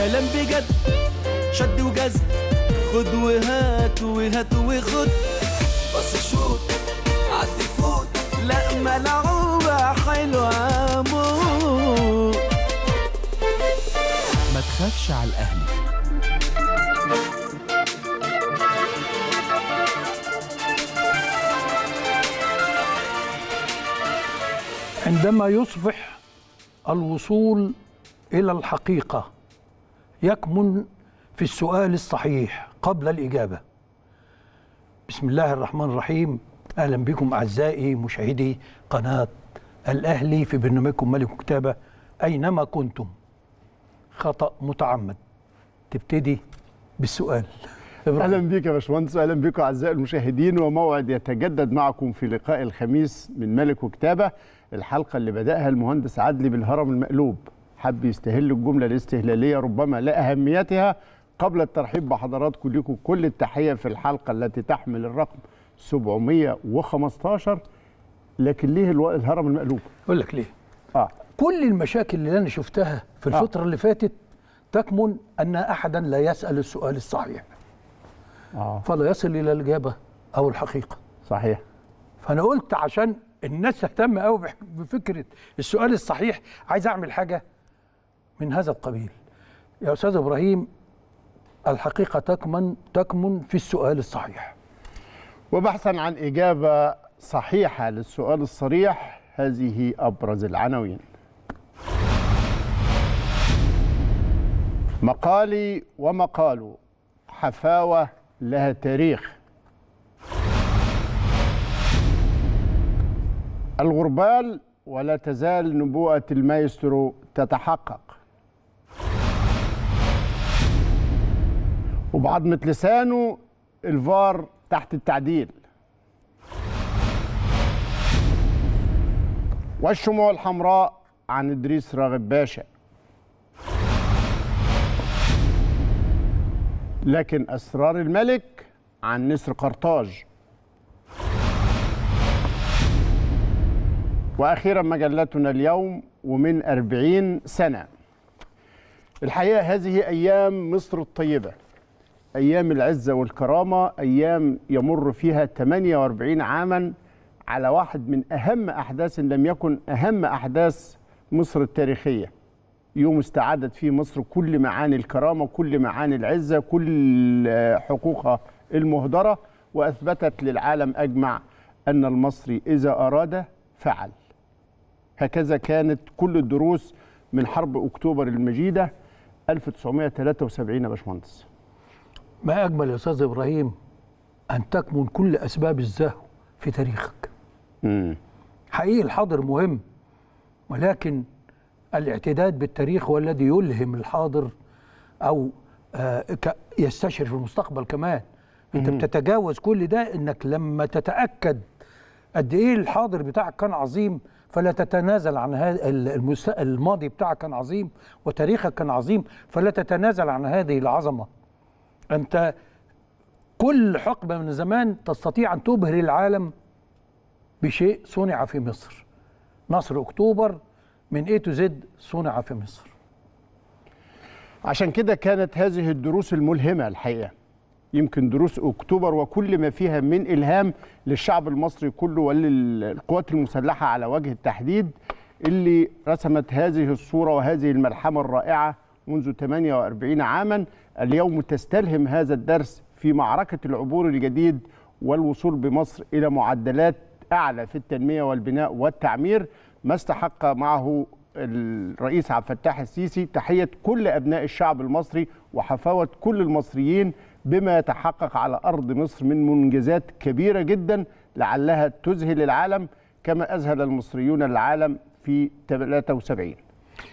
كلام بجد شد وجذب خد وهات وهات وخد بص شوط عدي فوت لا ملعوبة حلوة ما تخافش على الأهل عندما يصبح الوصول الى الحقيقه يكمن في السؤال الصحيح قبل الإجابة بسم الله الرحمن الرحيم أهلا بكم أعزائي مشاهدي قناة الأهلي في برنامجكم ملك كتابة أينما كنتم خطأ متعمد تبتدي بالسؤال إبراهيم. اهلا بك يا باشمهندس اهلا بك اعزائي المشاهدين وموعد يتجدد معكم في لقاء الخميس من ملك وكتابه الحلقه اللي بداها المهندس عدلي بالهرم المقلوب حب يستهل الجملة الاستهلالية ربما لأهميتها قبل الترحيب بحضراتكم ليكم كل التحية في الحلقة التي تحمل الرقم 715 لكن ليه الهرم المقلوب؟ أقول لك ليه؟ آه. كل المشاكل اللي أنا شفتها في آه. الفترة آه. اللي فاتت تكمن أن أحدا لا يسأل السؤال الصحيح آه. فلا يصل إلى الإجابة أو الحقيقة صحيح فأنا قلت عشان الناس تهتم قوي بفكره السؤال الصحيح عايز اعمل حاجه من هذا القبيل يا أستاذ إبراهيم الحقيقة تكمن تكمن في السؤال الصحيح وبحثا عن إجابة صحيحة للسؤال الصريح هذه أبرز العناوين مقالي ومقاله حفاوة لها تاريخ الغربال ولا تزال نبوءة المايسترو تتحقق وبعضمة لسانه الفار تحت التعديل والشموع الحمراء عن إدريس راغب باشا لكن أسرار الملك عن نسر قرطاج وأخيرا مجلتنا اليوم ومن أربعين سنة الحقيقة هذه أيام مصر الطيبة أيام العزة والكرامة أيام يمر فيها 48 عاما على واحد من أهم أحداث إن لم يكن أهم أحداث مصر التاريخية يوم استعادت فيه مصر كل معاني الكرامة كل معاني العزة كل حقوقها المهدرة وأثبتت للعالم أجمع أن المصري إذا أراد فعل هكذا كانت كل الدروس من حرب أكتوبر المجيدة 1973 يا باشمهندس ما أجمل يا أستاذ إبراهيم أن تكمن كل أسباب الزهو في تاريخك مم. حقيقي الحاضر مهم ولكن الاعتداد بالتاريخ هو الذي يلهم الحاضر أو آه، يستشعر في المستقبل كمان مم. أنت بتتجاوز كل ده أنك لما تتأكد قد إيه الحاضر بتاعك كان عظيم فلا تتنازل عن هذا الماضي بتاعك كان عظيم وتاريخك كان عظيم فلا تتنازل عن هذه العظمه أنت كل حقبة من زمان تستطيع أن تبهر العالم بشيء صنع في مصر نصر أكتوبر من اي تو زد صنع في مصر عشان كده كانت هذه الدروس الملهمة الحقيقة يمكن دروس أكتوبر وكل ما فيها من إلهام للشعب المصري كله وللقوات المسلحة على وجه التحديد اللي رسمت هذه الصورة وهذه الملحمة الرائعة منذ 48 عاما اليوم تستلهم هذا الدرس في معركة العبور الجديد والوصول بمصر إلى معدلات أعلى في التنمية والبناء والتعمير ما استحق معه الرئيس عبد الفتاح السيسي تحية كل أبناء الشعب المصري وحفاوة كل المصريين بما يتحقق على أرض مصر من منجزات كبيرة جدا لعلها تذهل العالم كما أذهل المصريون العالم في 73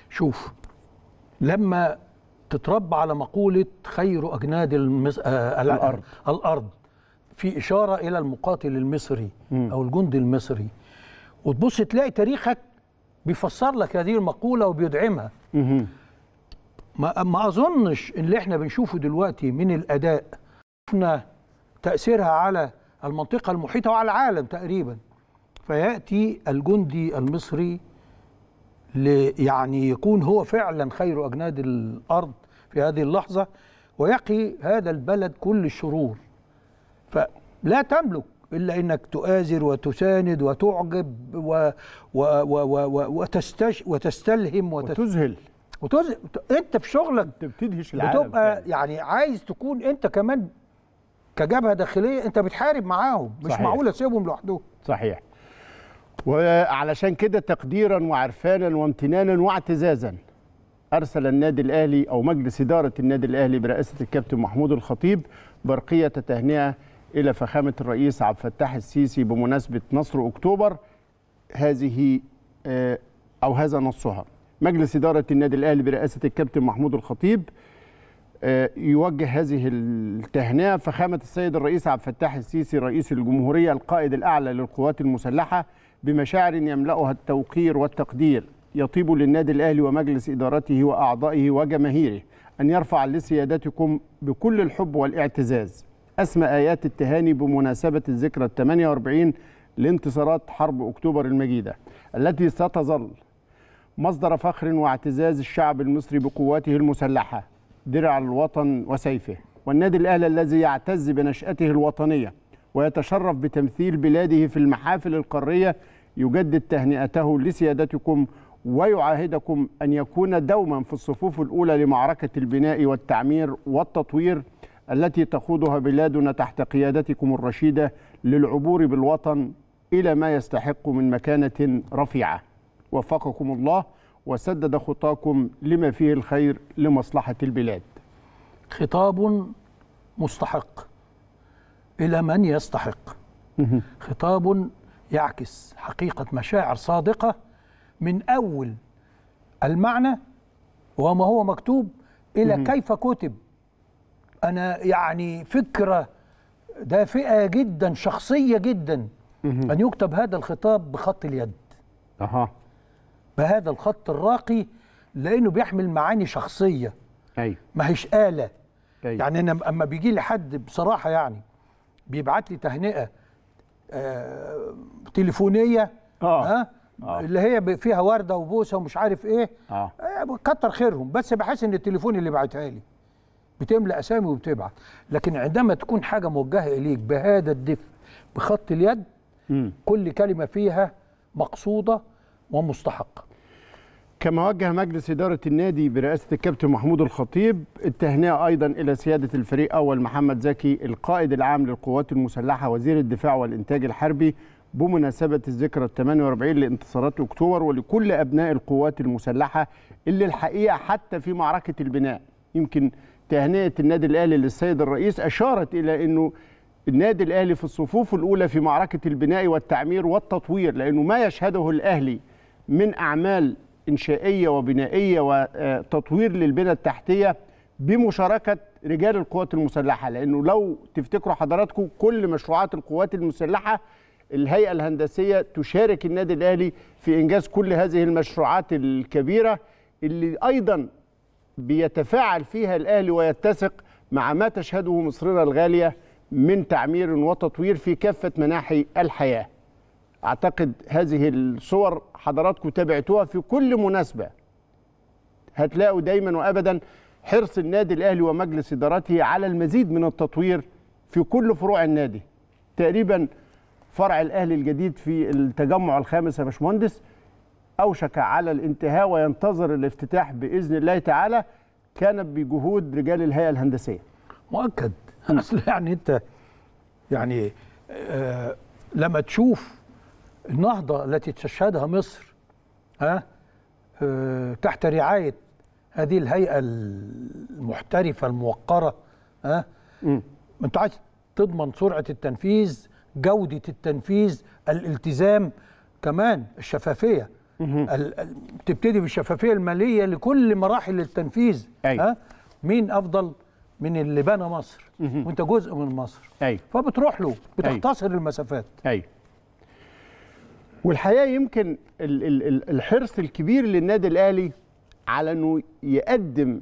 شوف لما تتربى على مقولة خير أجناد المس... آه الأرض الأرض في إشارة إلى المقاتل المصري م. أو الجندي المصري وتبص تلاقي تاريخك بيفسر لك هذه المقولة وبيدعمها م. ما, ما أظنش اللي احنا بنشوفه دلوقتي من الأداء شفنا تأثيرها على المنطقة المحيطة وعلى العالم تقريبا فيأتي الجندي المصري يعني يكون هو فعلا خير أجناد الأرض في هذه اللحظة ويقي هذا البلد كل الشرور فلا تملك إلا أنك تؤازر وتساند وتعجب و و و و و وتستش وتستلهم وتست... وتذهل وتذهل أنت في شغلك أنت بتدهش العالم بتبقى يعني عايز تكون أنت كمان كجبهة داخلية أنت بتحارب معاهم مش معقوله معقول تسيبهم لوحدهم صحيح وعلشان كده تقديرا وعرفانا وامتنانا واعتزازا أرسل النادي الأهلي أو مجلس إدارة النادي الأهلي برئاسة الكابتن محمود الخطيب برقية تهنئة إلى فخامة الرئيس عبد الفتاح السيسي بمناسبة نصر أكتوبر هذه آه، أو هذا نصها مجلس إدارة النادي الأهلي برئاسة الكابتن محمود الخطيب آه، يوجه هذه التهنئة فخامة السيد الرئيس عبد الفتاح السيسي رئيس الجمهورية القائد الأعلى للقوات المسلحة بمشاعر يملأها التوقير والتقدير يطيب للنادي الأهلي ومجلس إدارته وأعضائه وجماهيره أن يرفع لسيادتكم بكل الحب والاعتزاز أسمى آيات التهاني بمناسبة الذكرى ال 48 لانتصارات حرب أكتوبر المجيدة التي ستظل مصدر فخر واعتزاز الشعب المصري بقواته المسلحة درع الوطن وسيفه والنادي الأهلي الذي يعتز بنشأته الوطنية ويتشرف بتمثيل بلاده في المحافل القارية يجدد تهنئته لسيادتكم ويعاهدكم أن يكون دوما في الصفوف الأولى لمعركة البناء والتعمير والتطوير التي تخوضها بلادنا تحت قيادتكم الرشيدة للعبور بالوطن إلى ما يستحق من مكانة رفيعة وفقكم الله وسدد خطاكم لما فيه الخير لمصلحة البلاد خطاب مستحق إلى من يستحق خطاب يعكس حقيقة مشاعر صادقة من أول المعنى وما هو مكتوب إلى كيف كتب أنا يعني فكرة دافئة جدا شخصية جدا أن يكتب هذا الخطاب بخط اليد أها بهذا الخط الراقي لأنه بيحمل معاني شخصية أي ما هيش آلة أي. يعني أنا أما بيجي لي حد بصراحة يعني بيبعت لي تهنئه آه تليفونيه اه, آه آه. اللي هي فيها ورده وبوسه ومش عارف ايه آه. آه كتر خيرهم بس بحس ان التليفون اللي بعتها لي بتملى اسامي وبتبعت لكن عندما تكون حاجه موجهه اليك بهذا الدفء بخط اليد م. كل كلمه فيها مقصوده ومستحقه كما وجه مجلس إدارة النادي برئاسة الكابتن محمود الخطيب التهنئة أيضا إلى سيادة الفريق أول محمد زكي القائد العام للقوات المسلحة وزير الدفاع والإنتاج الحربي بمناسبة الذكرى ال 48 لانتصارات أكتوبر ولكل أبناء القوات المسلحة اللي الحقيقة حتى في معركة البناء يمكن تهنئة النادي الأهلي للسيد الرئيس أشارت إلى أنه النادي الأهلي في الصفوف الأولى في معركة البناء والتعمير والتطوير لأنه ما يشهده الأهلي من أعمال إنشائية وبنائية وتطوير للبنى التحتية بمشاركة رجال القوات المسلحة لأنه لو تفتكروا حضراتكم كل مشروعات القوات المسلحة الهيئة الهندسية تشارك النادي الأهلي في إنجاز كل هذه المشروعات الكبيرة اللي أيضا بيتفاعل فيها الأهلي ويتسق مع ما تشهده مصرنا الغالية من تعمير وتطوير في كافة مناحي الحياة اعتقد هذه الصور حضراتكم تابعتوها في كل مناسبه هتلاقوا دايما وابدا حرص النادي الاهلي ومجلس ادارته على المزيد من التطوير في كل فروع النادي تقريبا فرع الاهلي الجديد في التجمع الخامس يا باشمهندس اوشك على الانتهاء وينتظر الافتتاح باذن الله تعالى كان بجهود رجال الهيئه الهندسيه مؤكد اصل يعني انت يعني آه لما تشوف النهضة التي تشهدها مصر ها أه تحت رعاية هذه الهيئة المحترفة الموقرة ها أه أنت عايز تضمن سرعة التنفيذ جودة التنفيذ الالتزام كمان الشفافية تبتدي بالشفافية المالية لكل مراحل التنفيذ أي. ها مين أفضل من اللي بنى مصر وانت جزء من مصر أي. فبتروح له بتختصر أي. المسافات أي. والحقيقه يمكن الحرص الكبير للنادي الاهلي على انه يقدم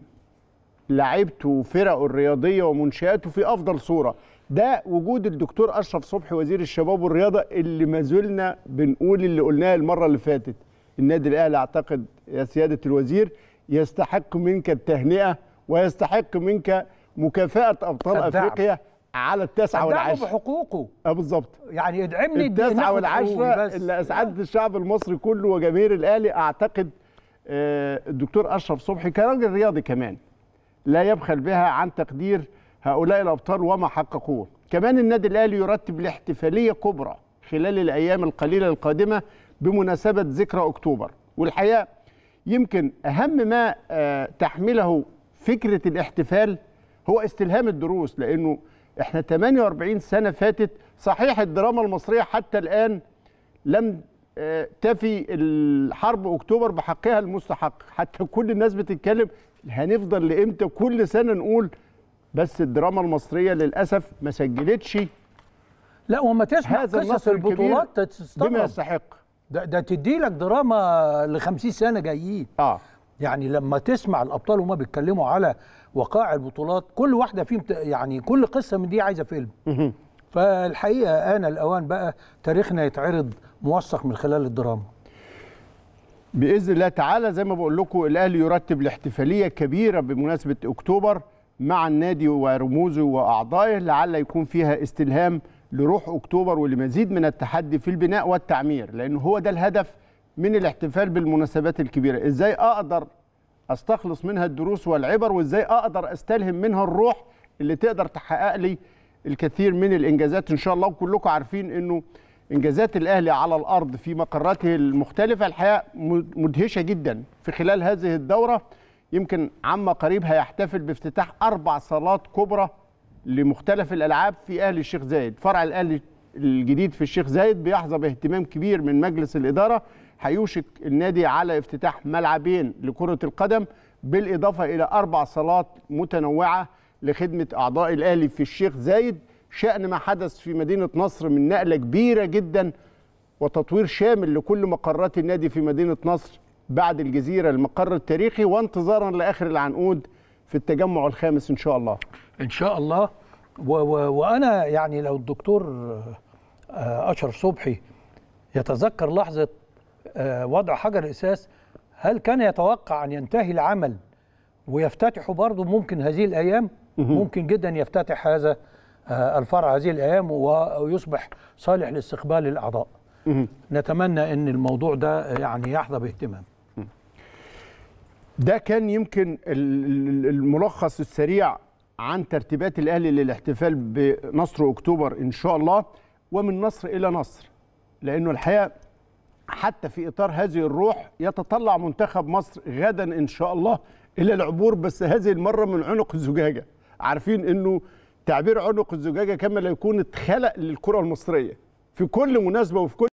لعيبته وفرقه الرياضيه ومنشاته في افضل صوره ده وجود الدكتور اشرف صبحي وزير الشباب والرياضه اللي ما زلنا بنقول اللي قلناه المره اللي فاتت النادي الاهلي اعتقد يا سياده الوزير يستحق منك التهنئه ويستحق منك مكافاه ابطال افريقيا على التسعة والعشرة بحقوقه اه بالظبط يعني ادعمني التسعة والعشرة اللي اسعدت الشعب المصري كله وجماهير الاهلي اعتقد آه، الدكتور اشرف صبحي كراجل رياضي كمان لا يبخل بها عن تقدير هؤلاء الابطال وما حققوه كمان النادي الاهلي يرتب لاحتفاليه كبرى خلال الايام القليله القادمه بمناسبه ذكرى اكتوبر والحقيقه يمكن اهم ما آه، تحمله فكره الاحتفال هو استلهام الدروس لانه احنا 48 سنه فاتت صحيح الدراما المصريه حتى الان لم آه، تفي الحرب اكتوبر بحقها المستحق حتى كل الناس بتتكلم هنفضل لامتى كل سنه نقول بس الدراما المصريه للاسف ما سجلتش لا وما تسمع قصص البطولات تستغرب بما يستحق ده ده تدي لك دراما ل 50 سنه جايين اه يعني لما تسمع الابطال وما بيتكلموا على وقاع البطولات كل واحده فيهم يعني كل قصه من دي عايزه فيلم فالحقيقه انا الاوان بقى تاريخنا يتعرض موثق من خلال الدراما باذن الله تعالى زي ما بقول لكم الاهلي يرتب لاحتفاليه كبيره بمناسبه اكتوبر مع النادي ورموزه واعضائه لعل يكون فيها استلهام لروح اكتوبر ولمزيد من التحدي في البناء والتعمير لان هو ده الهدف من الاحتفال بالمناسبات الكبيره ازاي اقدر استخلص منها الدروس والعبر وازاي اقدر استلهم منها الروح اللي تقدر تحقق لي الكثير من الانجازات ان شاء الله وكلكم عارفين انه انجازات الاهلي على الارض في مقراته المختلفه الحقيقه مدهشه جدا في خلال هذه الدوره يمكن عما قريب هيحتفل بافتتاح اربع صالات كبرى لمختلف الالعاب في اهلي الشيخ زايد فرع الاهلي الجديد في الشيخ زايد بيحظى باهتمام كبير من مجلس الاداره هيوشك النادي على افتتاح ملعبين لكرة القدم بالإضافة إلى أربع صالات متنوعة لخدمة أعضاء الأهلي في الشيخ زايد شأن ما حدث في مدينة نصر من نقلة كبيرة جدا وتطوير شامل لكل مقرات النادي في مدينة نصر بعد الجزيرة المقر التاريخي وانتظارا لآخر العنقود في التجمع الخامس إن شاء الله إن شاء الله و و وأنا يعني لو الدكتور آه، أشرف صبحي يتذكر لحظة آه، وضع حجر اساس هل كان يتوقع ان ينتهي العمل ويفتتحوا برضه ممكن هذه الايام ممكن جدا يفتتح هذا آه، الفرع هذه الايام ويصبح صالح لاستقبال الاعضاء نتمنى ان الموضوع ده يعني يحظى باهتمام ده كان يمكن الملخص السريع عن ترتيبات الاهلي للاحتفال بنصر اكتوبر ان شاء الله ومن نصر الى نصر لانه الحقيقه حتى في اطار هذه الروح يتطلع منتخب مصر غدا ان شاء الله الى العبور بس هذه المره من عنق الزجاجه عارفين انه تعبير عنق الزجاجه كما لا يكون اتخلق للكره المصريه في كل مناسبه وفي كل